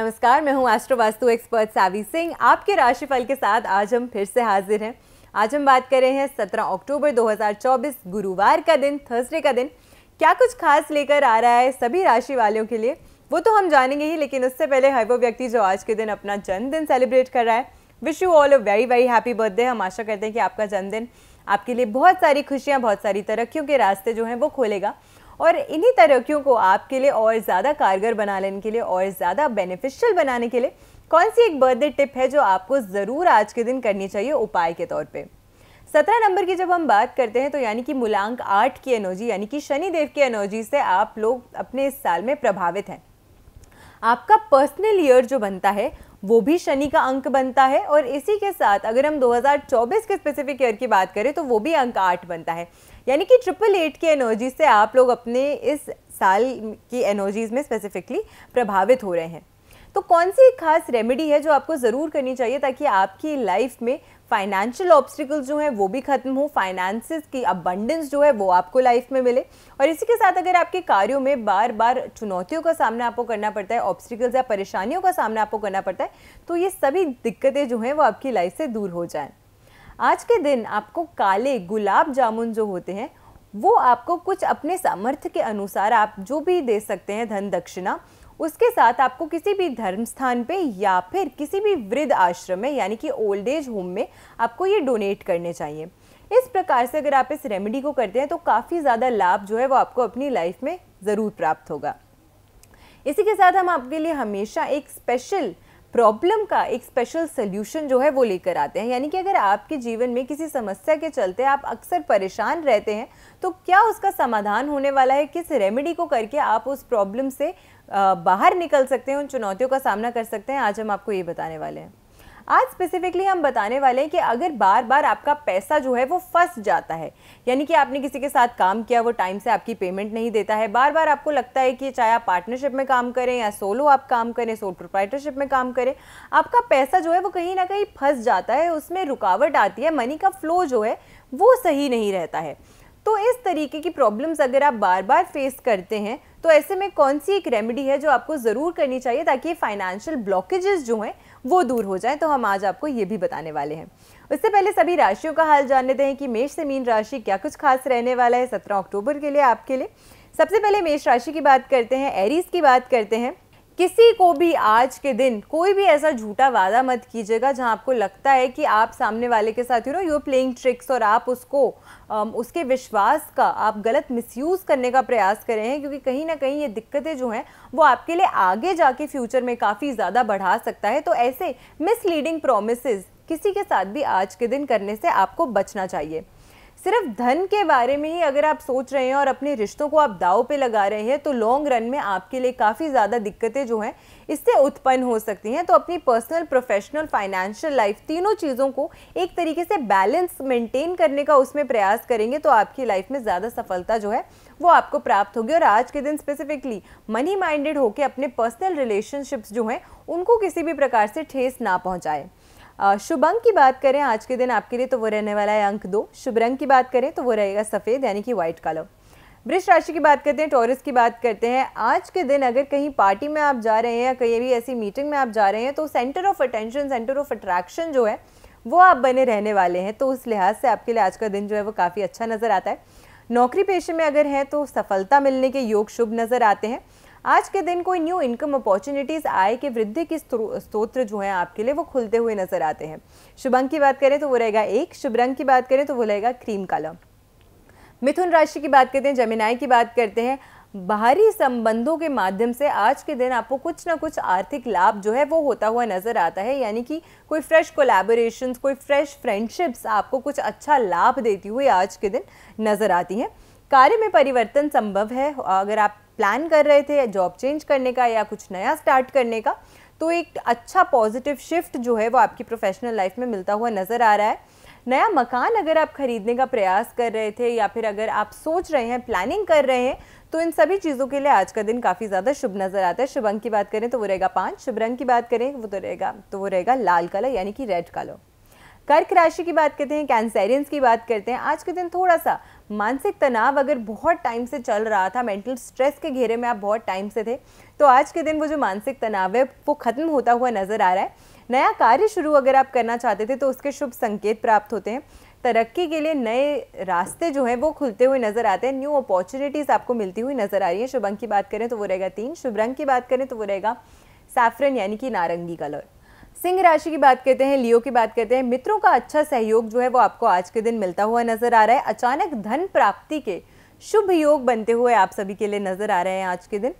नमस्कार मैं हूं वास्तु एक्सपर्ट सावी सिंह आपके राशिफल के साथ आज हम फिर से हाजिर हैं आज हम बात कर रहे हैं 17 अक्टूबर 2024 गुरुवार का दिन थर्सडे का दिन क्या कुछ खास लेकर आ रहा है सभी राशि वालों के लिए वो तो हम जानेंगे ही लेकिन उससे पहले हर वो व्यक्ति जो आज के दिन अपना जन्मदिन सेलिब्रेट कर रहा है wish you all a very very happy birthday हम आशा करते हैं कि आपका जन्मदिन आपके लिए बहुत सारी खुशियाँ बहुत सारी तरक्कियों के रास्ते जो हैं वो खोलेगा और इन्हीं तरक्कियों को आपके लिए और ज़्यादा कारगर बना लेने के लिए और ज़्यादा बेनिफिशियल बनाने के लिए कौन सी एक बर्थडे टिप है जो आपको ज़रूर आज के दिन करनी चाहिए उपाय के तौर पर सत्रह नंबर की जब हम बात करते हैं तो यानी कि मूलांक आठ की एनर्जी यानी कि शनिदेव की एनर्जी से आप लोग अपने इस साल में प्रभावित हैं आपका पर्सनल ईयर जो बनता है वो भी शनि का अंक बनता है और इसी के साथ अगर हम 2024 के स्पेसिफिक ईयर की बात करें तो वो भी अंक आठ बनता है यानी कि ट्रिपल एट की एनर्जी से आप लोग अपने इस साल की एनर्जीज़ में स्पेसिफिकली प्रभावित हो रहे हैं तो कौन सी खास रेमेडी है जो आपको ज़रूर करनी चाहिए ताकि आपकी लाइफ में फाइनेंशियल ऑब्स्टिकल जो हैं वो भी ख़त्म हो फाइनेंसिस की अबंडेंस जो है वो आपको लाइफ में मिले और इसी के साथ अगर आपके कार्यों में बार बार चुनौतियों का सामना आपको करना पड़ता है ऑब्स्टिकल्स या परेशानियों का सामना आपको करना पड़ता है तो ये सभी दिक्कतें जो हैं वो आपकी लाइफ से दूर हो जाएँ आज के दिन आपको काले गुलाब जामुन जो होते हैं वो आपको कुछ अपने सामर्थ्य के अनुसार आप जो भी दे सकते हैं धन दक्षिणा उसके साथ आपको किसी भी धर्म स्थान पे या फिर किसी भी वृद्ध आश्रम में यानी कि ओल्ड एज होम में आपको ये डोनेट करने चाहिए इस प्रकार से अगर आप इस रेमेडी को करते हैं तो काफ़ी ज़्यादा लाभ जो है वो आपको अपनी लाइफ में ज़रूर प्राप्त होगा इसी के साथ हम आपके लिए हमेशा एक स्पेशल प्रॉब्लम का एक स्पेशल सोल्यूशन जो है वो लेकर आते हैं यानी कि अगर आपके जीवन में किसी समस्या के चलते आप अक्सर परेशान रहते हैं तो क्या उसका समाधान होने वाला है किस रेमेडी को करके आप उस प्रॉब्लम से बाहर निकल सकते हैं उन चुनौतियों का सामना कर सकते हैं आज हम आपको ये बताने वाले हैं आज स्पेसिफिकली हम बताने वाले हैं कि अगर बार बार आपका पैसा जो है वो फंस जाता है यानी कि आपने किसी के साथ काम किया वो टाइम से आपकी पेमेंट नहीं देता है बार बार आपको लगता है कि चाहे आप पार्टनरशिप में काम करें या सोलो आप काम करें सोल प्रोप्राइटरशिप में काम करें आपका पैसा जो है वो कहीं ना कहीं फंस जाता है उसमें रुकावट आती है मनी का फ्लो जो है वो सही नहीं रहता है तो इस तरीके की प्रॉब्लम्स अगर आप बार बार फेस करते हैं तो ऐसे में कौन सी एक रेमेडी है जो आपको ज़रूर करनी चाहिए ताकि फाइनेंशियल ब्लॉकेजेस जो हैं वो दूर हो जाए तो हम आज आपको ये भी बताने वाले हैं उससे पहले सभी राशियों का हाल जान लेते हैं कि मेष से मीन राशि क्या कुछ खास रहने वाला है सत्रह अक्टूबर के लिए आपके लिए सबसे पहले मेष राशि की बात करते हैं एरीज की बात करते हैं किसी को भी आज के दिन कोई भी ऐसा झूठा वादा मत कीजिएगा जहां आपको लगता है कि आप सामने वाले के साथ you know you playing tricks और आप उसको um, उसके विश्वास का आप गलत मिसयूज़ करने का प्रयास कर रहे हैं क्योंकि कहीं ना कहीं ये दिक्कतें जो हैं वो आपके लिए आगे जाके फ्यूचर में काफ़ी ज़्यादा बढ़ा सकता है तो ऐसे मिसलीडिंग प्रोमिस किसी के साथ भी आज के दिन करने से आपको बचना चाहिए सिर्फ धन के बारे में ही अगर आप सोच रहे हैं और अपने रिश्तों को आप दाव पे लगा रहे हैं तो लॉन्ग रन में आपके लिए काफ़ी ज़्यादा दिक्कतें जो हैं इससे उत्पन्न हो सकती हैं तो अपनी पर्सनल प्रोफेशनल फाइनेंशियल लाइफ तीनों चीज़ों को एक तरीके से बैलेंस मेंटेन करने का उसमें प्रयास करेंगे तो आपकी लाइफ में ज़्यादा सफलता जो है वो आपको प्राप्त होगी और आज के दिन स्पेसिफिकली मनी माइंडेड होकर अपने पर्सनल रिलेशनशिप्स जो हैं उनको किसी भी प्रकार से ठेस ना पहुँचाएं शुभ अंक की बात करें आज के दिन आपके लिए तो वो रहने वाला है अंक दो शुभ रंग की बात करें तो वो रहेगा सफ़ेद यानी कि व्हाइट कलर वृक्ष राशि की बात करते हैं टॉरस की बात करते हैं आज के दिन अगर कहीं पार्टी में आप जा रहे हैं या कहीं भी ऐसी मीटिंग में आप जा रहे हैं तो centre of attention centre of attraction जो है वो आप बने रहने वाले हैं तो उस लिहाज से आपके लिए आज का दिन जो है वो काफ़ी अच्छा नज़र आता है नौकरी पेशे में अगर है तो सफलता मिलने के योग शुभ नज़र आते हैं आज के दिन कोई न्यू इनकम अपॉर्चुनिटीज आय के वृद्धि के स्त्रोत्र जो है आपके लिए वो खुलते हुए नजर आते हैं शुभ अंक की बात करें तो वो रहेगा एक शुभ रंग की बात करें तो वो रहेगा क्रीम कलर मिथुन राशि की बात करते हैं जमीनाई की बात करते हैं बाहरी संबंधों के माध्यम से आज के दिन आपको कुछ ना कुछ आर्थिक लाभ जो है वो होता हुआ नज़र आता है यानी कि कोई फ्रेश कोलैबोरेशंस कोई फ्रेश फ्रेंडशिप्स आपको कुछ अच्छा लाभ देती हुई आज के दिन नज़र आती हैं कार्य में परिवर्तन संभव है अगर आप प्लान कर रहे थे जॉब चेंज करने का या कुछ नया स्टार्ट करने का तो एक अच्छा पॉजिटिव शिफ्ट जो है वो आपकी प्रोफेशनल लाइफ में मिलता हुआ नज़र आ रहा है नया मकान अगर आप खरीदने का प्रयास कर रहे थे या फिर अगर आप सोच रहे हैं प्लानिंग कर रहे हैं तो इन सभी चीज़ों के लिए आज का दिन काफ़ी ज़्यादा शुभ नज़र आता है शुभ अंक की बात करें तो वो रहेगा पाँच शुभ रंग की बात करें वो तो रहेगा तो वो रहेगा लाल कलर यानी कि रेड कलर कर्क राशि की बात करते हैं कैंसेरियंस की बात करते हैं आज के दिन थोड़ा सा मानसिक तनाव अगर बहुत टाइम से चल रहा था मेंटल स्ट्रेस के घेरे में आप बहुत टाइम से थे तो आज के दिन वो जो मानसिक तनाव है वो ख़त्म होता हुआ नज़र आ रहा है नया कार्य शुरू अगर आप करना चाहते थे तो उसके शुभ संकेत प्राप्त होते हैं तरक्की के लिए नए रास्ते जो हैं वो खुलते हुए नज़र आते हैं न्यू अपॉर्चुनिटीज़ आपको मिलती हुई नज़र आ रही है शुभ अंक की बात करें तो वो रहेगा तीन शुभ रंग की बात करें तो वो रहेगा सैफरन यानी कि नारंगी कलर सिंह राशि की बात करते हैं लियो की बात करते हैं मित्रों का अच्छा सहयोग जो है वो आपको आज के दिन मिलता हुआ नजर आ रहा है अचानक धन प्राप्ति के शुभ योग बनते हुए आप सभी के लिए नजर आ रहे हैं आज के दिन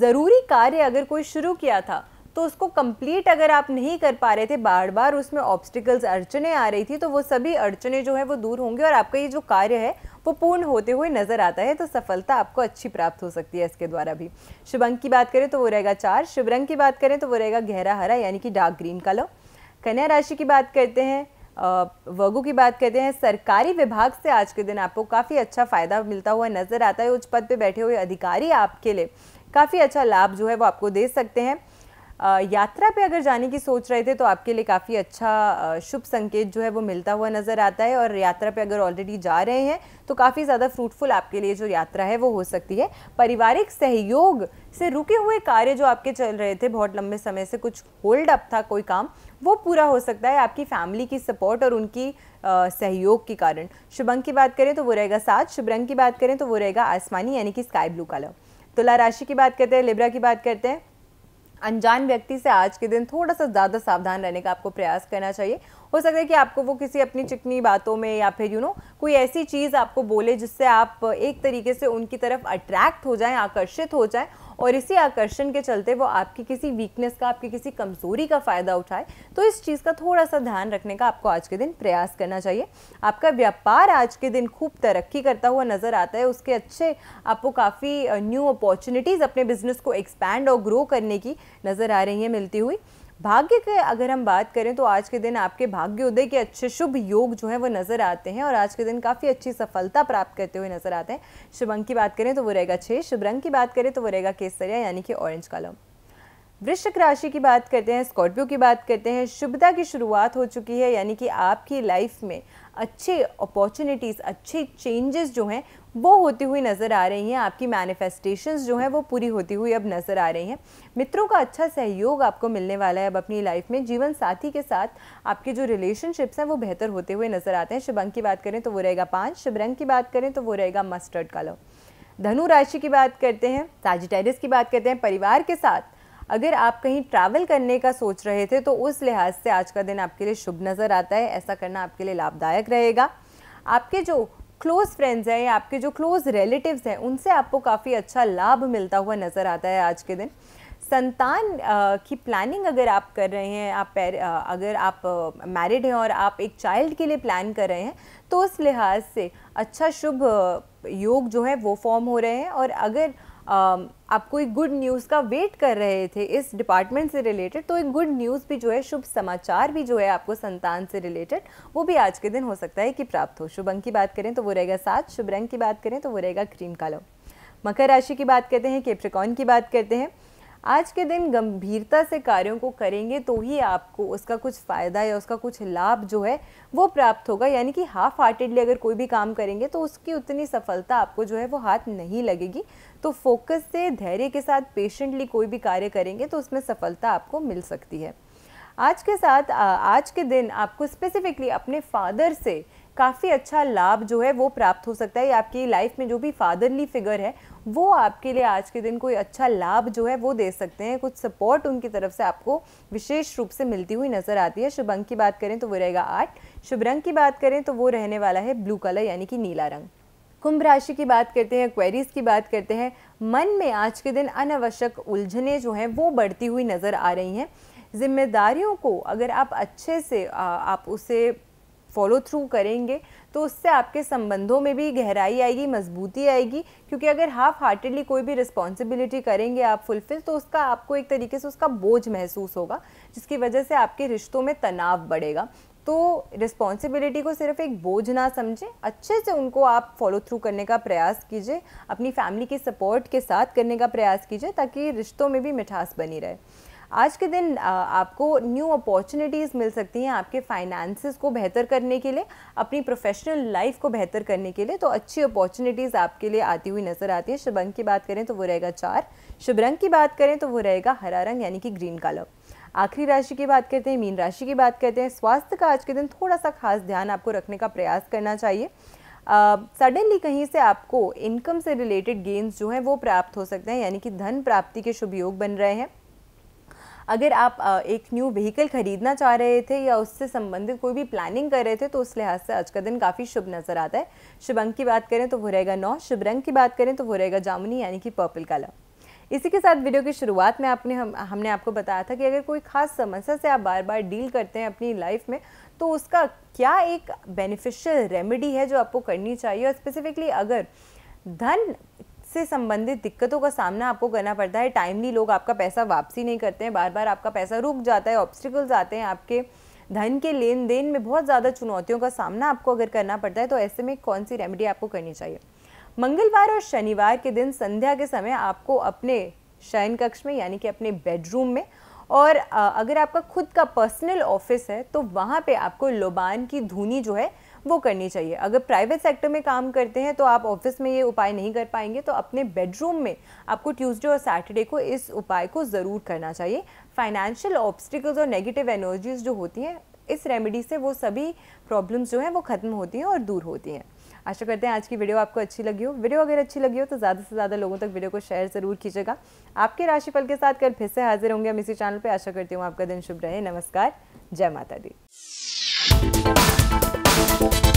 ज़रूरी कार्य अगर कोई शुरू किया था तो उसको कंप्लीट अगर आप नहीं कर पा रहे थे बार बार उसमें ऑब्स्टिकल्स अड़चने आ रही थी तो वो सभी अड़चने जो है वो दूर होंगे और आपका ये जो कार्य है वो पूर्ण होते हुए नजर आता है तो सफलता आपको अच्छी प्राप्त हो सकती है इसके द्वारा भी शुभ अंक की बात करें तो वो रहेगा चार शुभ रंग की बात करें तो वो रहेगा गहरा हरा यानी कि डार्क ग्रीन कलर कन्या राशि की बात करते हैं वगु की बात करते हैं सरकारी विभाग से आज के दिन आपको काफ़ी अच्छा फ़ायदा मिलता हुआ नज़र आता है उच्च पद पर बैठे हुए अधिकारी आपके लिए काफ़ी अच्छा लाभ जो है वो आपको दे सकते हैं यात्रा पे अगर जाने की सोच रहे थे तो आपके लिए काफ़ी अच्छा शुभ संकेत जो है वो मिलता हुआ नज़र आता है और यात्रा पे अगर ऑलरेडी जा रहे हैं तो काफ़ी ज़्यादा फ्रूटफुल आपके लिए जो यात्रा है वो हो सकती है पारिवारिक सहयोग से रुके हुए कार्य जो आपके चल रहे थे बहुत लंबे समय से कुछ होल्ड अप था कोई काम वो पूरा हो सकता है आपकी फैमिली की सपोर्ट और उनकी आ, सहयोग के कारण शुभ अंक की बात करें तो वो रहेगा सात शुभ रंग की बात करें तो वो रहेगा आसमानी यानी कि स्काई ब्लू कलर तुला राशि की बात करते हैं लिब्रा की बात करते हैं अनजान व्यक्ति से आज के दिन थोड़ा सा ज़्यादा सावधान रहने का आपको प्रयास करना चाहिए हो सकता है कि आपको वो किसी अपनी चिकनी बातों में या फिर यू नो कोई ऐसी चीज़ आपको बोले जिससे आप एक तरीके से उनकी तरफ अट्रैक्ट हो जाएं आकर्षित हो जाएं और इसी आकर्षण के चलते वो आपकी किसी वीकनेस का आपकी किसी कमज़ोरी का फ़ायदा उठाए तो इस चीज़ का थोड़ा सा ध्यान रखने का आपको आज के दिन प्रयास करना चाहिए आपका व्यापार आज के दिन खूब तरक्की करता हुआ नज़र आता है उसके अच्छे आपको काफ़ी न्यू अपॉर्चुनिटीज़ अपने बिजनेस को एक्सपैंड और ग्रो करने की नज़र आ रही है मिलती हुई भाग्य के अगर हम बात करें तो आज के दिन आपके भाग्य उदय के अच्छे शुभ योग जो है वो नज़र आते हैं और आज के दिन काफ़ी अच्छी सफलता प्राप्त करते हुए नज़र आते हैं शुभ अंक की बात करें तो वो रहेगा छह शुभ रंग की बात करें तो वो रहेगा केसरिया यानी कि ऑरेंज कलर वृश्चिक राशि की बात करते हैं स्कॉर्पियो की बात करते हैं शुभता की शुरुआत हो चुकी है यानी कि आपकी लाइफ में अच्छे अपॉर्चुनिटीज़ अच्छे चेंजेस जो हैं वो होती हुई नज़र आ रही हैं आपकी मैनिफेस्टेशंस जो हैं वो पूरी होती हुई अब नज़र आ रही हैं मित्रों का अच्छा सहयोग आपको मिलने वाला है अब अपनी लाइफ में जीवन साथी के साथ आपके जो रिलेशनशिप्स हैं वो बेहतर होते हुए नज़र आते हैं शुभ अंक की बात करें तो वो रहेगा पाँच शुभ रंग की बात करें तो वो रहेगा मस्टर्ड कलर धनु राशि की बात करते हैं साजिटेरिस की बात करते हैं परिवार के साथ अगर आप कहीं ट्रैवल करने का सोच रहे थे तो उस लिहाज से आज का दिन आपके लिए शुभ नज़र आता है ऐसा करना आपके लिए लाभदायक रहेगा आपके जो क्लोज़ फ्रेंड्स हैं या आपके जो क्लोज़ रिलेटिव्स हैं उनसे आपको काफ़ी अच्छा लाभ मिलता हुआ नज़र आता है आज के दिन संतान की प्लानिंग अगर आप कर रहे हैं आप अगर आप मैरिड हैं और आप एक चाइल्ड के लिए प्लान कर रहे हैं तो उस लिहाज से अच्छा शुभ योग जो है वो फॉर्म हो रहे हैं और अगर Um, आपको एक गुड न्यूज़ का वेट कर रहे थे इस डिपार्टमेंट से रिलेटेड तो एक गुड न्यूज़ भी जो है शुभ समाचार भी जो है आपको संतान से रिलेटेड वो भी आज के दिन हो सकता है कि प्राप्त हो शुभ अंक की बात करें तो वो रहेगा सात शुभ रंग की बात करें तो वो रहेगा क्रीम कलर मकर राशि की बात करते हैं केप्रिकॉन की बात करते हैं आज के दिन गंभीरता से कार्यों को करेंगे तो ही आपको उसका कुछ फ़ायदा या उसका कुछ लाभ जो है वो प्राप्त होगा यानी कि हाफ हार्टेडली अगर कोई भी काम करेंगे तो उसकी उतनी सफलता आपको जो है वो हाथ नहीं लगेगी तो फोकस से धैर्य के साथ पेशेंटली कोई भी कार्य करेंगे तो उसमें सफलता आपको मिल सकती है आज के साथ आज के दिन आपको स्पेसिफिकली अपने फादर से काफ़ी अच्छा लाभ जो है वो प्राप्त हो सकता है आपकी लाइफ में जो भी फादरली फिगर है वो आपके लिए आज के दिन कोई अच्छा लाभ जो है वो दे सकते हैं कुछ सपोर्ट उनकी तरफ से आपको विशेष रूप से मिलती हुई नज़र आती है शुभ अंक की बात करें तो वो रहेगा आठ शुभ रंग की बात करें तो वो रहने वाला है ब्लू कलर यानी कि नीला रंग कुंभ राशि की बात करते हैं क्वेरीज की बात करते हैं मन में आज के दिन अनावश्यक उलझने जो हैं वो बढ़ती हुई नज़र आ रही हैं जिम्मेदारियों को अगर आप अच्छे से आ, आप उसे फॉलो थ्रू करेंगे तो उससे आपके संबंधों में भी गहराई आएगी मजबूती आएगी क्योंकि अगर हाफ हार्टेडली कोई भी रिस्पॉन्सिबिलिटी करेंगे आप फुलफिल तो उसका आपको एक तरीके से उसका बोझ महसूस होगा जिसकी वजह से आपके रिश्तों में तनाव बढ़ेगा तो रिस्पॉन्सिबिलिटी को सिर्फ एक बोझ ना समझें अच्छे से उनको आप फॉलो थ्रू करने का प्रयास कीजिए अपनी फैमिली की सपोर्ट के साथ करने का प्रयास कीजिए ताकि रिश्तों में भी मिठास बनी रहे आज के दिन आपको न्यू अपॉर्चुनिटीज़ मिल सकती हैं आपके फाइनेंसिस को बेहतर करने के लिए अपनी प्रोफेशनल लाइफ को बेहतर करने के लिए तो अच्छी अपॉर्चुनिटीज़ आपके लिए आती हुई नज़र आती है शुभ रंग की बात करें तो वो रहेगा चार शुभ रंग की बात करें तो वो रहेगा हरा रंग यानी कि ग्रीन कलर आखिरी राशि की बात करते हैं मीन राशि की बात करते हैं स्वास्थ्य का आज के दिन थोड़ा सा खास ध्यान आपको रखने का प्रयास करना चाहिए सडनली uh, कहीं से आपको इनकम से रिलेटेड गेन्स जो हैं वो प्राप्त हो सकते हैं यानी कि धन प्राप्ति के शुभ योग बन रहे हैं अगर आप एक न्यू व्हीकल खरीदना चाह रहे थे या उससे संबंधित कोई भी प्लानिंग कर रहे थे तो उस लिहाज से आज का दिन काफ़ी शुभ नज़र आता है शुभ अंक की बात करें तो वो रहेगा नौ शुभ रंग की बात करें तो वो रहेगा जामुनी यानी कि पर्पल कलर इसी के साथ वीडियो की शुरुआत में आपने हम हमने आपको बताया था कि अगर कोई खास समस्या से आप बार बार डील करते हैं अपनी लाइफ में तो उसका क्या एक बेनिफिशियल रेमेडी है जो आपको करनी चाहिए और स्पेसिफिकली अगर धन से संबंधित दिक्कतों का सामना आपको करना पड़ता है टाइमली लोग आपका पैसा वापसी नहीं करते हैं बार बार आपका पैसा रुक जाता है ऑब्स्टिकल्स आते हैं आपके धन के लेन देन में बहुत ज़्यादा चुनौतियों का सामना आपको अगर करना पड़ता है तो ऐसे में कौन सी रेमेडी आपको करनी चाहिए मंगलवार और शनिवार के दिन संध्या के समय आपको अपने शयन कक्ष में यानी कि अपने बेडरूम में और अगर आपका खुद का पर्सनल ऑफिस है तो वहाँ पे आपको लोबान की धुनी जो है वो करनी चाहिए अगर प्राइवेट सेक्टर में काम करते हैं तो आप ऑफिस में ये उपाय नहीं कर पाएंगे तो अपने बेडरूम में आपको ट्यूसडे और सैटरडे को इस उपाय को ज़रूर करना चाहिए फाइनेंशियल ऑब्स्टिकल्स और नेगेटिव एनर्जीज जो होती हैं इस रेमेडी से वो सभी प्रॉब्लम्स जो हैं वो ख़त्म होती हैं और दूर होती हैं आशा करते हैं आज की वीडियो आपको अच्छी लगी हो वीडियो अगर अच्छी लगी हो तो ज़्यादा से ज़्यादा लोगों तक वीडियो को शेयर ज़रूर कीजिएगा आपके राशिफल के साथ कल फिर से हाजिर होंगे हम इसी चैनल पर आशा करती हूँ आपका दिन शुभ रहे नमस्कार जय माता दी Thank